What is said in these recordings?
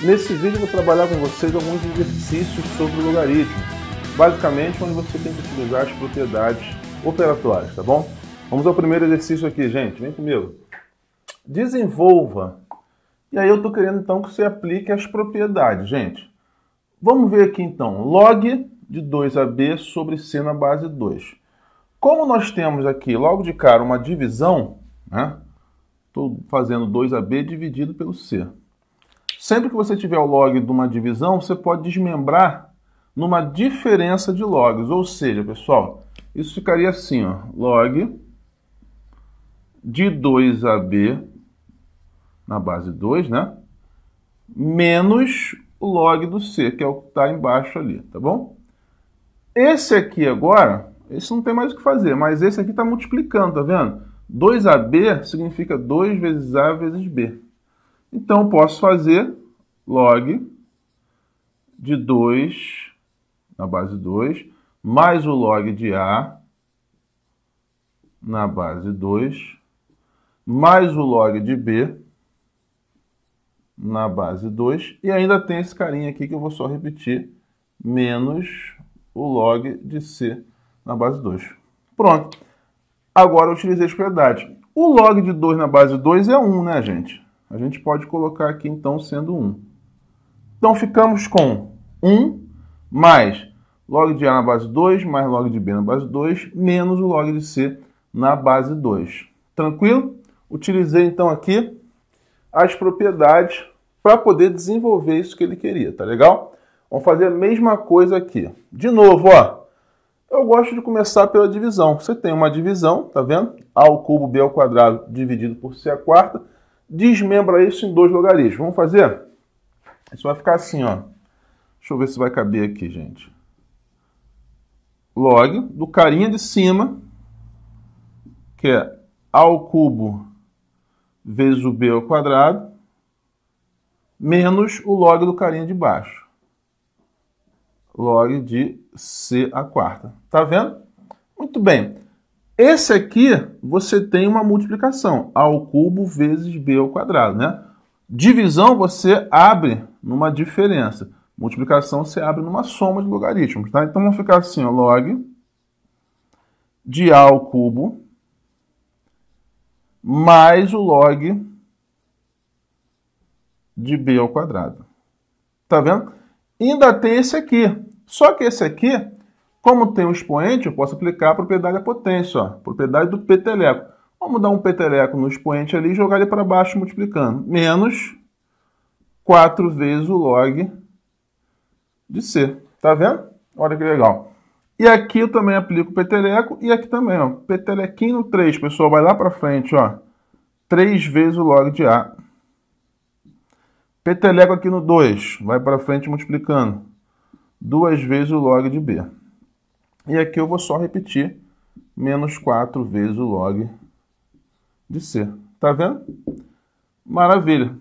Nesse vídeo vou trabalhar com vocês alguns exercícios sobre logaritmos, basicamente onde você tem que utilizar as propriedades operatórias, tá bom? Vamos ao primeiro exercício aqui, gente, vem comigo. Desenvolva, e aí eu estou querendo então que você aplique as propriedades, gente. Vamos ver aqui então, log de 2ab sobre c na base 2. Como nós temos aqui logo de cara uma divisão, né? Estou fazendo 2ab dividido pelo c. Sempre que você tiver o log de uma divisão, você pode desmembrar numa diferença de logs. Ou seja, pessoal, isso ficaria assim, ó, log de 2AB na base 2, né? Menos o log do C, que é o que está embaixo ali, tá bom? Esse aqui agora, esse não tem mais o que fazer, mas esse aqui está multiplicando, tá vendo? 2AB significa 2 vezes A vezes B. Então, posso fazer log de 2, na base 2, mais o log de A, na base 2, mais o log de B, na base 2, e ainda tem esse carinha aqui que eu vou só repetir, menos o log de C na base 2. Pronto. Agora eu utilizei as propriedades. O log de 2 na base 2 é 1, né, gente? A gente pode colocar aqui então sendo 1. Então ficamos com 1 mais log de A na base 2, mais log de B na base 2, menos o log de C na base 2. Tranquilo? Utilizei então aqui as propriedades para poder desenvolver isso que ele queria, tá legal? Vamos fazer a mesma coisa aqui. De novo, ó. Eu gosto de começar pela divisão. Você tem uma divisão, tá vendo? A ao cubo b ao quadrado dividido por c à quarta desmembra isso em dois logaritmos. Vamos fazer? Isso vai ficar assim, ó. Deixa eu ver se vai caber aqui, gente. Log do carinha de cima, que é a ao cubo vezes o b ao quadrado, menos o log do carinha de baixo. Log de c à quarta. Tá vendo? Muito bem. Esse aqui, você tem uma multiplicação, a ao cubo vezes b ao quadrado, né? Divisão, você abre numa diferença. Multiplicação, você abre numa soma de logaritmos, tá? Então, vamos ficar assim, ó, log de a ao cubo mais o log de b ao quadrado. Tá vendo? Ainda tem esse aqui. Só que esse aqui como tem um expoente, eu posso aplicar a propriedade da potência, ó, propriedade do peteleco. Vamos dar um peteleco no expoente ali e jogar ele para baixo multiplicando. Menos 4 vezes o log de C. Tá vendo? Olha que legal. E aqui eu também aplico o peteleco e aqui também, ó. Petelequinho no 3, pessoal, vai lá para frente, ó. 3 vezes o log de A. Peteleco aqui no 2, vai para frente multiplicando. 2 vezes o log de B. E aqui eu vou só repetir menos 4 vezes o log de C. Tá vendo? Maravilha.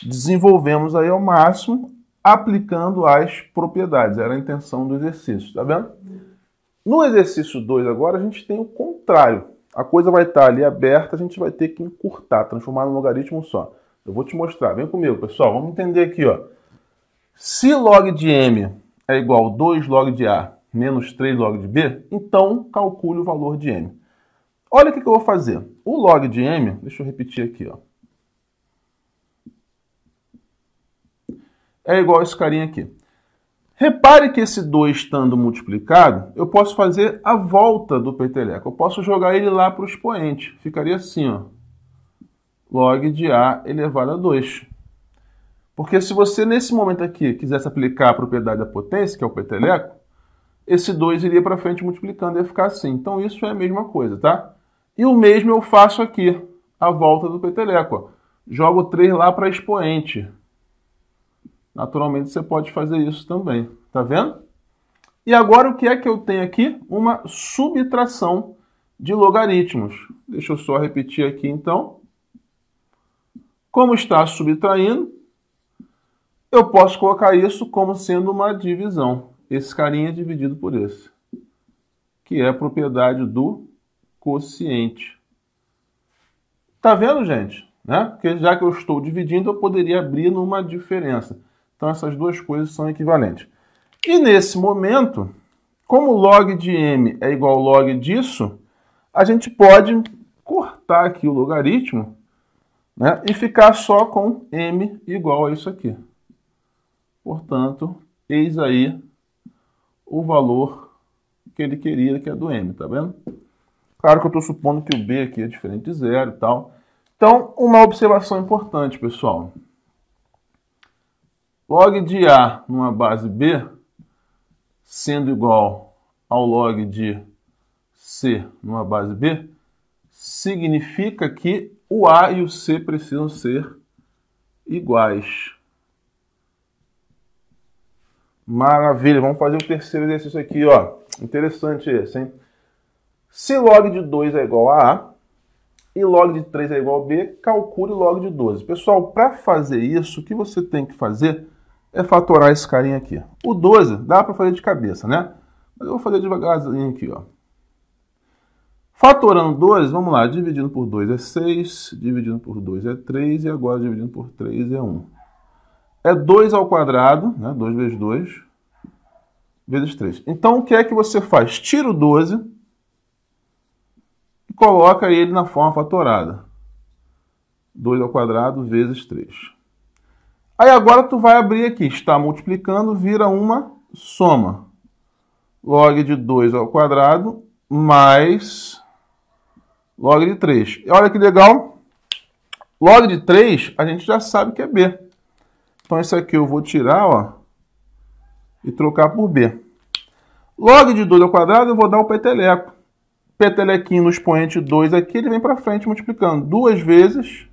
Desenvolvemos aí ao máximo aplicando as propriedades. Era a intenção do exercício, tá vendo? No exercício 2 agora a gente tem o contrário. A coisa vai estar tá ali aberta, a gente vai ter que encurtar, transformar no logaritmo só. Eu vou te mostrar. Vem comigo, pessoal. Vamos entender aqui, ó. Se log de m é igual a 2 log de a, menos 3 log de B, então calcule o valor de M. Olha o que, eu vou fazer. O log de M, deixa eu repetir aqui, ó. É igual a esse carinha aqui. Repare que esse 2 estando multiplicado, eu posso fazer a volta do peteleco. Eu posso jogar ele lá para o expoente. Ficaria assim, ó. Log de A elevado a 2. Porque se você, nesse momento aqui, quisesse aplicar a propriedade da potência, que é o peteleco, esse 2 iria para frente multiplicando, ia ficar assim. Então isso é a mesma coisa, tá? E o mesmo eu faço aqui, a volta do peteleco. Ó. Jogo 3 lá para expoente. Naturalmente você pode fazer isso também, tá vendo? E agora o que é que eu tenho aqui? Uma subtração de logaritmos. Deixa eu só repetir aqui então. Como está subtraindo, eu posso colocar isso como sendo uma divisão esse carinha é dividido por esse, que é a propriedade do quociente. Tá vendo, gente? Né? Porque já que eu estou dividindo, eu poderia abrir numa diferença. Então essas duas coisas são equivalentes. E nesse momento, como log de m é igual ao log disso, a gente pode cortar aqui o logaritmo né, e ficar só com m igual a isso aqui. Portanto, eis aí o valor que ele queria, que é do M, tá vendo? Claro que eu estou supondo que o B aqui é diferente de zero e tal. Então, uma observação importante, pessoal. Log de A numa base B, sendo igual ao log de C numa base B, significa que o A e o C precisam ser iguais. Maravilha, vamos fazer o terceiro exercício aqui, ó. Interessante esse, hein? Se log de 2 é igual a A e log de 3 é igual a B, calcule log de 12. Pessoal, para fazer isso, o que você tem que fazer é fatorar esse carinha aqui. O 12 dá para fazer de cabeça, né? Mas eu vou fazer devagarzinho aqui, ó. Fatorando 12, vamos lá, dividindo por 2 é 6, dividindo por 2 é 3 e agora dividindo por 3 é 1 é 2 ao quadrado, né? 2 vezes 2, vezes 3. Então, o que é que você faz? Tira o 12 e coloca ele na forma fatorada. 2 ao quadrado vezes 3. Aí agora tu vai abrir aqui, está multiplicando, vira uma soma. Log de 2 ao quadrado mais log de 3. olha que legal, log de 3 a gente já sabe que é B. Então isso aqui eu vou tirar, ó, e trocar por B. Log de 2 ao quadrado, eu vou dar o peteleco. Petelequinho no expoente 2 aqui, ele vem para frente multiplicando duas vezes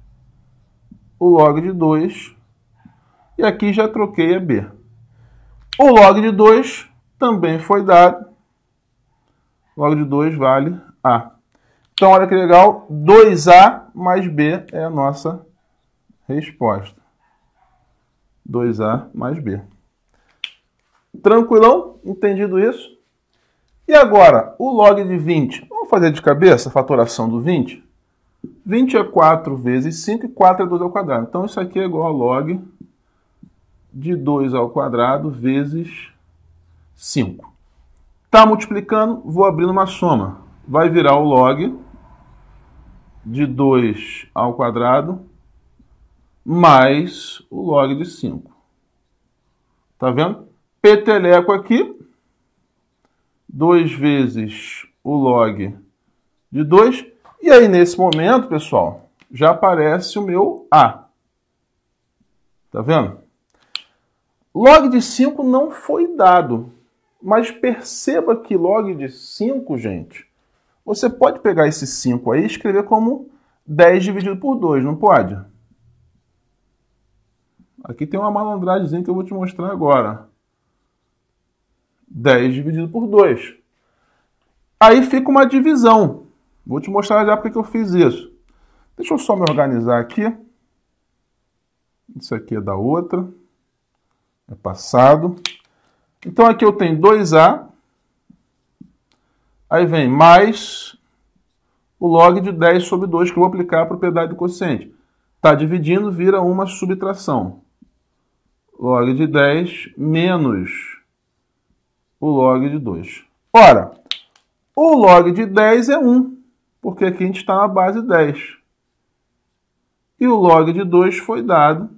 o log de 2. E aqui já troquei a B. O log de 2 também foi dado. Log de 2 vale A. Então, olha que legal, 2A mais B é a nossa resposta. 2A mais B. Tranquilão? Entendido isso? E agora, o log de 20. Vamos fazer de cabeça a fatoração do 20? 20 é 4 vezes 5 e 4 é 2 ao quadrado. Então, isso aqui é igual a log de 2 ao quadrado vezes 5. Está multiplicando, vou abrindo uma soma. Vai virar o log de 2 ao quadrado mais o log de 5. Tá vendo? Peteleco aqui, 2 vezes o log de 2. E aí, nesse momento, pessoal, já aparece o meu A. Tá vendo? Log de 5 não foi dado. Mas perceba que log de 5, gente, você pode pegar esse 5 aí e escrever como 10 dividido por 2, não pode? Aqui tem uma malandragemzinha que eu vou te mostrar agora. 10 dividido por 2. Aí fica uma divisão. Vou te mostrar já porque eu fiz isso. Deixa eu só me organizar aqui. Isso aqui é da outra. É passado. Então aqui eu tenho 2A. Aí vem mais o log de 10 sobre 2 que eu vou aplicar a propriedade do quociente. Está dividindo, vira uma subtração log de 10 menos o log de 2. Ora, o log de 10 é 1, porque aqui a gente está na base 10. E o log de 2 foi dado,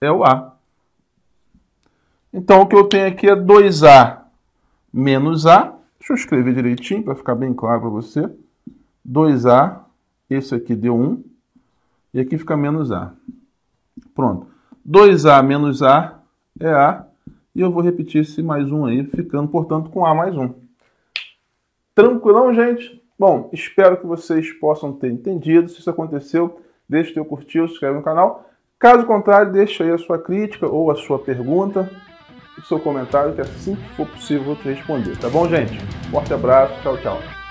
é o A. Então, o que eu tenho aqui é 2A menos A. Deixa eu escrever direitinho para ficar bem claro para você. 2A, esse aqui deu 1, e aqui fica menos A. Pronto. 2A menos A é A. E eu vou repetir esse mais um aí, ficando, portanto, com A mais um. Tranquilão, gente? Bom, espero que vocês possam ter entendido. Se isso aconteceu, deixa o teu curtir, se inscreve no canal. Caso contrário, deixa aí a sua crítica ou a sua pergunta, o seu comentário, que assim que for possível eu te responder. Tá bom, gente? Forte abraço, tchau, tchau.